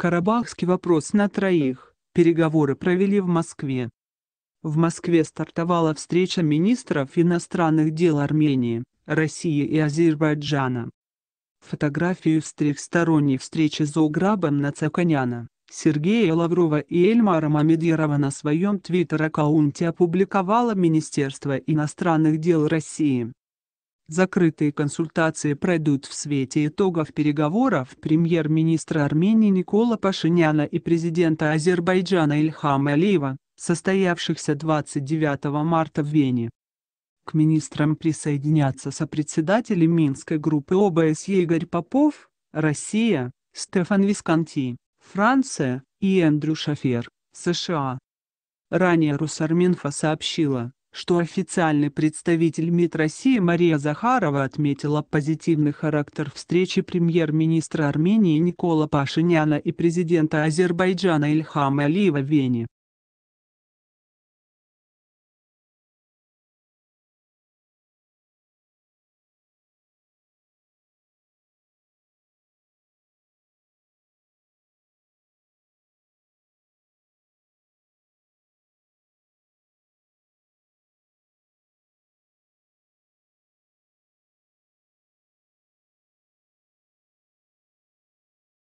Карабахский вопрос на троих. Переговоры провели в Москве. В Москве стартовала встреча министров иностранных дел Армении, России и Азербайджана. Фотографию с трехсторонней встречи Зограбом Нацаканяна, Сергея Лаврова и Эльмара Мамедьярова на своем твиттер-аккаунте опубликовало Министерство иностранных дел России. Закрытые консультации пройдут в свете итогов переговоров премьер-министра Армении Никола Пашиняна и президента Азербайджана Ильхама Алиева, состоявшихся 29 марта в Вене. К министрам присоединятся сопредседатели Минской группы ОБСЕ Игорь Попов, Россия, Стефан Висконти, Франция и Эндрю Шафер, США. Ранее Росарминфа сообщила, что официальный представитель МИД России Мария Захарова отметила позитивный характер встречи премьер-министра Армении Никола Пашиняна и президента Азербайджана Ильхама Алиева в Вене.